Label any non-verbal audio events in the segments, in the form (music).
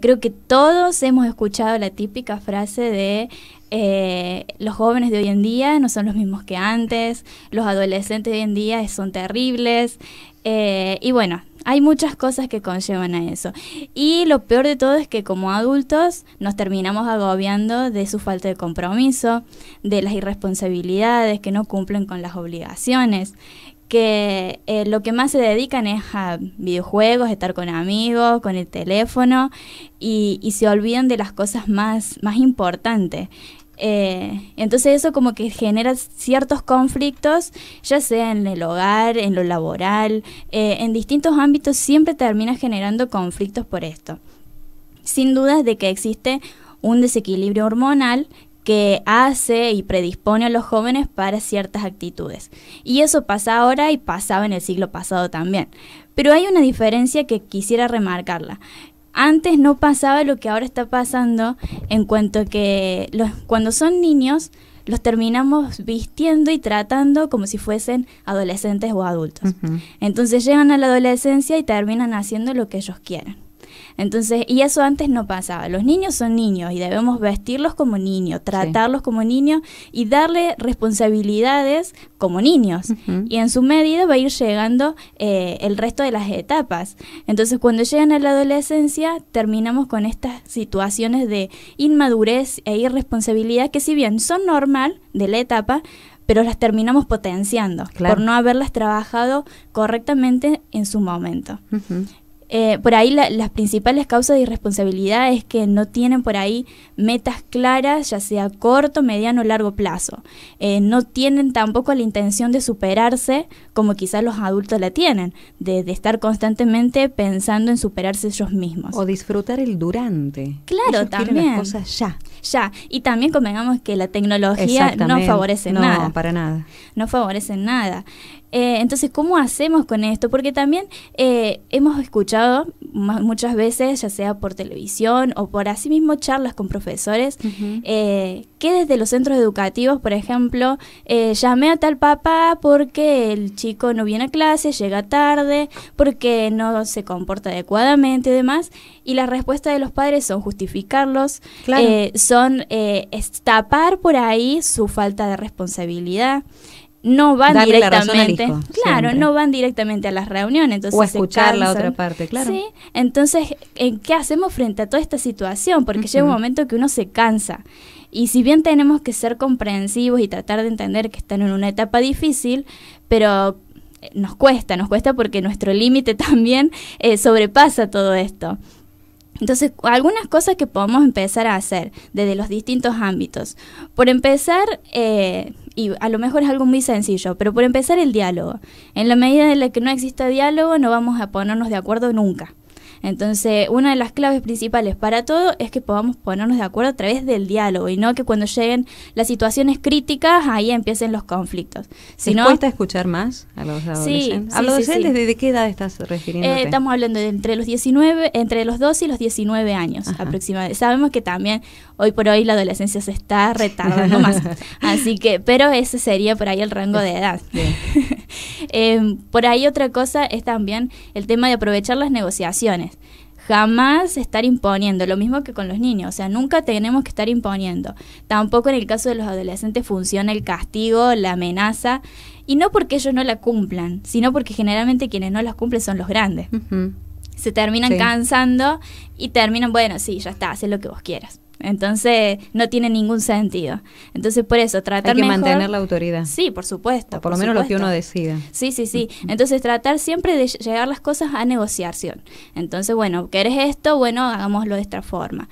Creo que todos hemos escuchado la típica frase de eh, los jóvenes de hoy en día no son los mismos que antes, los adolescentes de hoy en día son terribles, eh, y bueno, hay muchas cosas que conllevan a eso. Y lo peor de todo es que como adultos nos terminamos agobiando de su falta de compromiso, de las irresponsabilidades que no cumplen con las obligaciones, que eh, lo que más se dedican es a videojuegos, estar con amigos, con el teléfono y, se olvidan de las cosas más, importantes. Eh, entonces eso como que genera ciertos conflictos, ya sea en el hogar, en lo laboral, eh, en distintos ámbitos siempre termina generando conflictos por esto. Sin dudas de que existe un desequilibrio hormonal que hace y predispone a los jóvenes para ciertas actitudes. Y eso pasa ahora y pasaba en el siglo pasado también. Pero hay una diferencia que quisiera remarcarla. Antes no pasaba lo que ahora está pasando en cuanto que los, cuando son niños los terminamos vistiendo y tratando como si fuesen adolescentes o adultos. Entonces llegan a la adolescencia y terminan haciendo lo que ellos quieren. Entonces, y eso antes no pasaba. Los niños son niños y debemos vestirlos como niños, tratarlos como niños y darle responsabilidades como niños. Y en su medida va a ir llegando eh, el resto de las etapas. Entonces, cuando llegan a la adolescencia, terminamos con estas situaciones de inmadurez e irresponsabilidad que si bien son normal de la etapa, pero las terminamos potenciando por no haberlas trabajado correctamente en su momento. Eh, por ahí las principales causas de irresponsabilidad es que no tienen por ahí metas claras, ya sea corto, mediano o largo plazo. Eh, no tienen tampoco la intención de superarse como quizás los adultos la tienen, de, estar constantemente pensando en superarse ellos mismos. O disfrutar el durante. Claro, también. Las cosas ya ya. Y también convengamos que la tecnología no favorece nada. No, para nada. No favorece nada. Eh, entonces, ¿cómo hacemos con esto? Porque también eh, hemos escuchado muchas veces, ya sea por televisión o por así mismo charlas con profesores, que desde los centros educativos, por ejemplo, eh, llamé a tal papá porque el chico no viene a clase, llega tarde, porque no se comporta adecuadamente y demás. Y la respuesta de los padres son justificarlos, eh, son eh, tapar por ahí su falta de responsabilidad no van directamente, claro, no van directamente a las reuniones, entonces o escuchar la otra parte, claro. entonces, ¿en qué hacemos frente a toda esta situación? Porque llega un momento que uno se cansa y si bien tenemos que ser comprensivos y tratar de entender que están en una etapa difícil, pero eh, nos cuesta, nos cuesta porque nuestro límite (laughs) también eh, sobrepasa todo esto. Entonces, algunas cosas que podemos empezar a hacer desde los distintos ámbitos. Por empezar, eh, y a lo mejor es algo muy sencillo, pero por empezar el diálogo. En la medida en la que no exista diálogo, no vamos a ponernos de acuerdo nunca. Entonces, una de las claves principales para todo es que podamos ponernos de acuerdo a través del diálogo y no que cuando lleguen las situaciones críticas ahí empiecen los conflictos. Si cuesta escuchar más a los adolescentes? Sí, ¿A los adolescentes qué edad estás refiriéndote? Eh, estamos hablando de entre los 19, entre los 12 y los 19 años aproximadamente. Sabemos que también hoy por hoy la adolescencia se está (laughs) retardando más. Así que, pero ese sería por ahí el rango de edad. (laughs) Em, por ahí otra cosa es también el tema de aprovechar las negociaciones. Jamás estar imponiendo, lo mismo que con los niños, o sea, nunca tenemos que estar imponiendo. Tampoco en el caso de los adolescentes funciona el castigo, la amenaza, y no porque ellos no la cumplan, sino porque generalmente quienes no las cumplen son los grandes. Se terminan cansando y terminan, bueno, sí, ya está, haz lo que vos quieras. Entonces no tiene ningún sentido. Entonces por eso tratar Hay que mantener la autoridad. Sí, por supuesto. por, lo menos lo que uno decida. Sí, sí, sí. Entonces tratar siempre de llegar las cosas a negociación. Entonces, bueno, ¿querés esto? Bueno, hagámoslo de esta forma.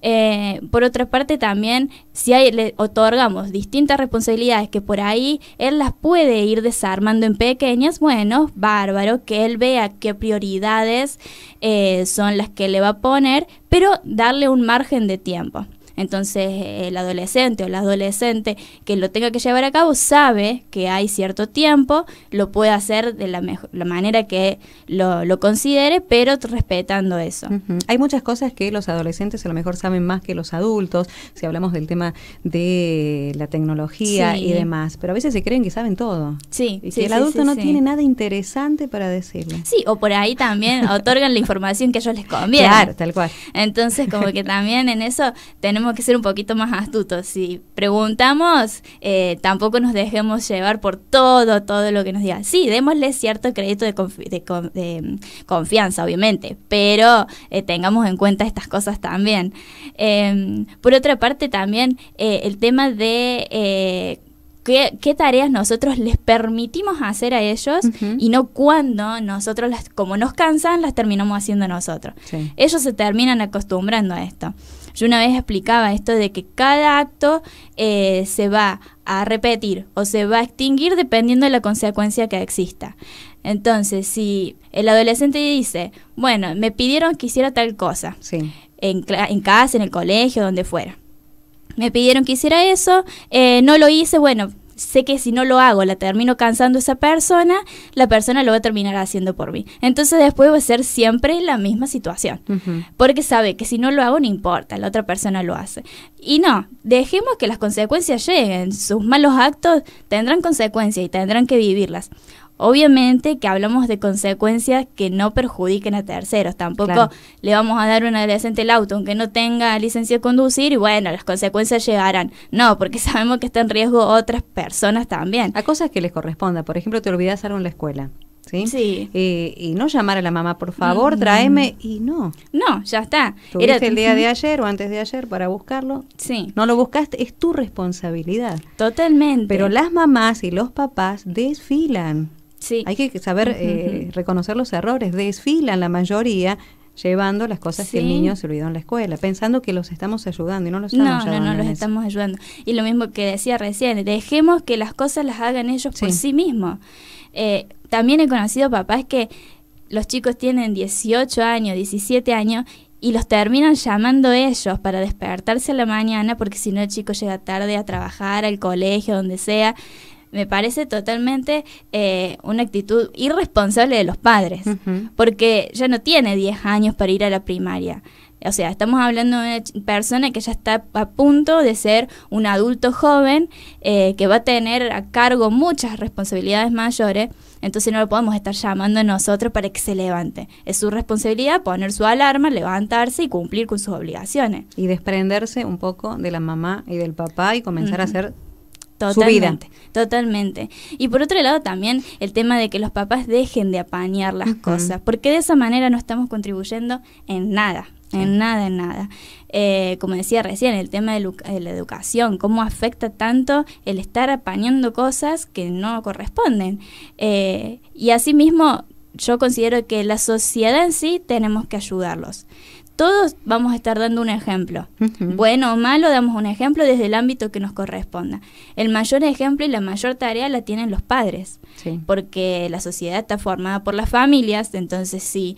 Eh, por otra parte, también si le otorgamos distintas responsabilidades que por ahí él las puede ir desarmando en pequeñas, bueno, bárbaro, que él vea qué prioridades eh, son las que le va a poner, pero darle un margen de tiempo. Entonces el adolescente o la adolescente que lo tenga que llevar a cabo sabe que hay cierto tiempo, lo puede hacer de la, la manera que lo, considere, pero respetando eso. Hay muchas cosas que los adolescentes a lo mejor saben más que los adultos, si hablamos del tema de la tecnología y demás, pero a veces se creen que saben todo. Sí, y el adulto no tiene nada interesante para decirle. Sí, o por ahí también (laughs) otorgan la información que ellos les conviene. Claro, tal cual. Entonces, como que también en eso tenemos que ser un poquito más astutos. Si preguntamos, eh, tampoco nos dejemos llevar por todo, todo lo que nos digan. Sí, démosle cierto crédito de, mm, confianza, obviamente, pero eh, tengamos en cuenta estas cosas también. Em, por otra parte, también eh, el tema de qué, tareas nosotros les permitimos hacer a ellos y no cuando nosotros, las, como nos cansan, las terminamos haciendo nosotros. Ellos se terminan acostumbrando a esto. Yo una vez explicaba esto de que cada acto eh, se va a repetir o se va a extinguir dependiendo de la consecuencia que exista. Entonces, si el adolescente dice, bueno, me pidieron que hiciera tal cosa, en, en, casa, en el colegio, donde fuera. Me pidieron que hiciera eso, eh, no lo hice, bueno, sé que si no lo hago, la termino cansando esa persona, la persona lo va a terminar haciendo por mí. Entonces después va a ser siempre la misma situación, porque sabe que si no lo hago no importa, la otra persona lo hace. Y no, dejemos que las consecuencias lleguen, sus malos actos tendrán consecuencias y tendrán que vivirlas. Obviamente que hablamos de consecuencias que no perjudiquen a terceros. Tampoco le vamos a dar a un adolescente el auto aunque no tenga licencia de conducir y bueno, las consecuencias llegarán. No, porque (laughs) sabemos que está en riesgo otras personas también. A cosas que les corresponda. Por ejemplo, te olvidás algo en la escuela. ¿Sí? sí. y no llamar a la mamá, por favor, mm. tráeme. Y no. No, ya está. Era el día (laughs) de ayer o antes de ayer para buscarlo. Sí. No lo buscaste, es tu responsabilidad. Totalmente. Pero las mamás y los papás desfilan Sí. Hay que saber eh, reconocer los errores. Desfilan la mayoría llevando las cosas que el niño se olvidó en la escuela, pensando que los estamos ayudando y no los estamos ayudando. No, no, los estamos ayudando. Y lo mismo que decía recién, dejemos que las cosas las hagan ellos por sí mismos. Eh, también he conocido papás que los chicos tienen 18 años, 17 años y los terminan llamando ellos para despertarse a la mañana porque si no el chico llega tarde a trabajar, al colegio, donde sea me parece totalmente eh, una actitud irresponsable de los padres, porque ya no tiene 10 años para ir a la primaria. O sea, estamos hablando de una persona que ya está a punto de ser un adulto joven, eh, que va a tener a cargo muchas responsabilidades mayores, entonces no lo podemos estar llamando a nosotros para que se levante. Es su responsabilidad poner su alarma, levantarse y cumplir con sus obligaciones. Y desprenderse un poco de la mamá y del papá y comenzar a hacer Totalmente, Totalmente. Y por otro lado también el tema de que los papás dejen de apañar las cosas, porque de esa manera no estamos contribuyendo en nada, en nada, en nada. Eh, como decía recién, el tema de, la educación, cómo afecta tanto el estar apañando cosas que no corresponden. Eh, y asimismo, yo considero que la sociedad en sí tenemos que ayudarlos todos vamos a estar dando un ejemplo. Bueno o malo, damos un ejemplo desde el ámbito que nos corresponda. El mayor ejemplo y la mayor tarea la tienen los padres, porque la sociedad está formada por las familias, entonces si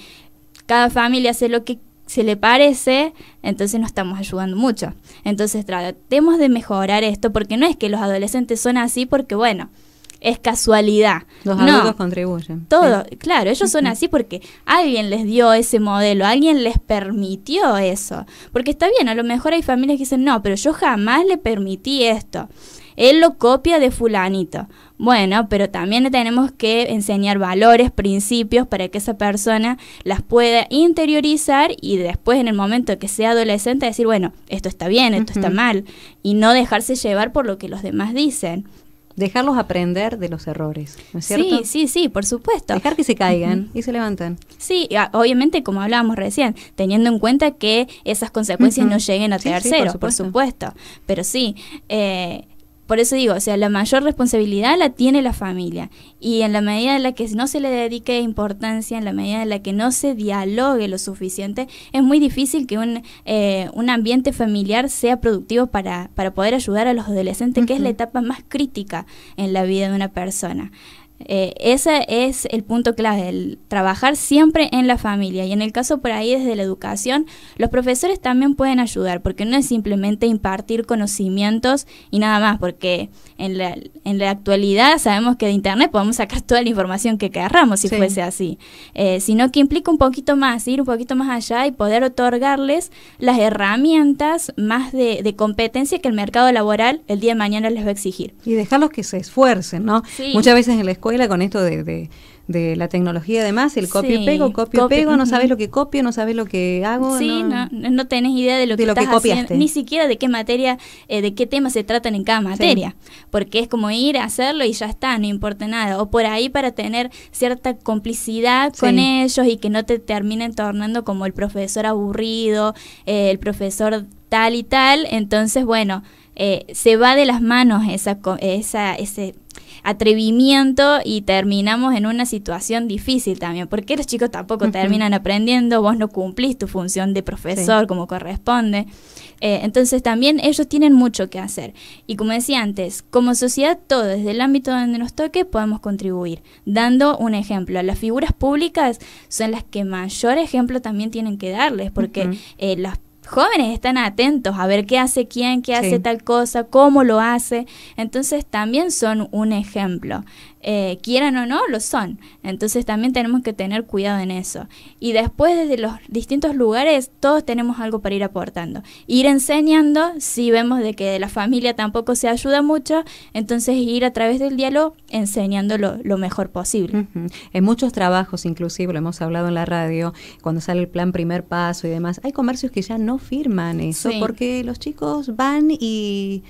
cada familia hace lo que se le parece, entonces no estamos ayudando mucho. Entonces tratemos de mejorar esto, porque no es que los adolescentes son así, porque bueno, es casualidad. Los adultos contribuyen. Todo, claro, ellos son así porque alguien les dio ese modelo, alguien les permitió eso. Porque está bien, a lo mejor hay familias que dicen, no, pero yo jamás le permití esto. Él lo copia de fulanito. Bueno, pero también le tenemos que enseñar valores, principios para que esa persona las pueda interiorizar y después en el momento que sea adolescente decir, bueno, esto está bien, esto está mal y no dejarse llevar por lo que los demás dicen. Dejarlos aprender de los errores, ¿no es cierto? Sí, sí, sí, por supuesto. Dejar que se caigan y se levanten. Sí, ah, obviamente, como hablábamos recién, teniendo en cuenta que esas consecuencias no lleguen a tener cero, por, supuesto. por, supuesto. Pero sí, eh, por eso digo, o sea, la mayor responsabilidad la tiene la familia. Y en la medida en la que no se le dedique importancia, en la medida en la que no se dialogue lo suficiente, es muy difícil que un, eh, un ambiente familiar sea productivo para, para poder ayudar a los adolescentes, que es la etapa más crítica en la vida de una persona. Eh, ese es el punto clave, el trabajar siempre en la familia. Y en el caso por ahí desde la educación, los profesores también pueden ayudar, porque no es simplemente impartir conocimientos y nada más, porque en la, en la actualidad sabemos que de Internet podemos sacar toda la información que querramos si fuese así, eh, sino que implica un poquito más, ir un poquito más allá y poder otorgarles las herramientas más de, competencia que el mercado laboral el día de mañana les va a exigir. Y dejarlos que se esfuercen, ¿no? Muchas veces en la escuela con esto de, la tecnología además, el copio y pego, copio, y pego, no sabes lo que copio, no sabes lo que hago. Sí, no, no, tenés idea de lo que, estás Haciendo, ni siquiera de qué materia, eh, de qué temas se tratan en cada materia, porque es como ir a hacerlo y ya está, no importa nada. O por ahí para tener cierta complicidad con ellos y que no te terminen tornando como el profesor aburrido, eh, el profesor tal y tal, entonces bueno, eh, se va de las manos esa, esa, ese atrevimiento y terminamos en una situación difícil también, porque los chicos tampoco terminan aprendiendo, vos no cumplís tu función de profesor como corresponde. Eh, entonces también ellos tienen mucho que hacer. Y como decía antes, como sociedad, todo, desde el ámbito donde nos toque, podemos contribuir. Dando un ejemplo, las figuras públicas son las que mayor ejemplo también tienen que darles, porque eh, las jóvenes están atentos a ver qué hace quién, qué hace tal cosa, cómo lo hace. Entonces también son un ejemplo. Eh, quieran o no, lo son. Entonces también tenemos que tener cuidado en eso. Y después desde los distintos lugares todos tenemos algo para ir aportando. Ir enseñando, si vemos de que la familia tampoco se ayuda mucho, entonces ir a través del diálogo enseñando lo, mejor posible. En muchos trabajos, inclusive, lo hemos hablado en la radio, cuando sale el plan primer paso y demás, hay comercios que ya no firman eso porque los chicos van y...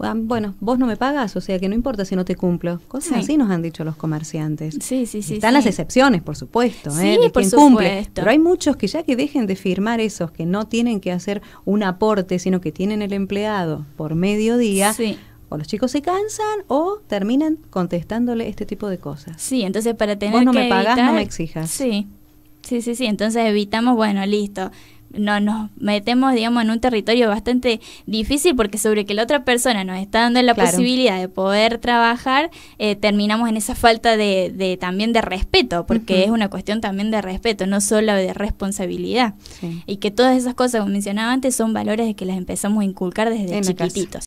Ah, bueno, vos no me pagas, o sea que no importa si no te cumplo. Cosas así nos han dicho los comerciantes. Sí, sí, sí. Están las excepciones, por supuesto, ¿eh? Pero hay muchos que ya que dejen de firmar esos que no tienen que hacer un aporte, sino que tienen el empleado por mediodía. día o los chicos se cansan o terminan contestándole este tipo de cosas. Sí, entonces para tener Vos no me pagas, no me exijas. Sí. Sí, sí, sí, entonces evitamos, bueno, listo no, nos metemos, digamos, en un territorio bastante difícil porque sobre que la otra persona nos está dando la posibilidad de poder trabajar, eh, terminamos en esa falta de, también de respeto, porque es una cuestión también de respeto, no solo de responsabilidad. Y que todas esas cosas, que mencionaba antes, son valores que las empezamos a inculcar desde chiquititos.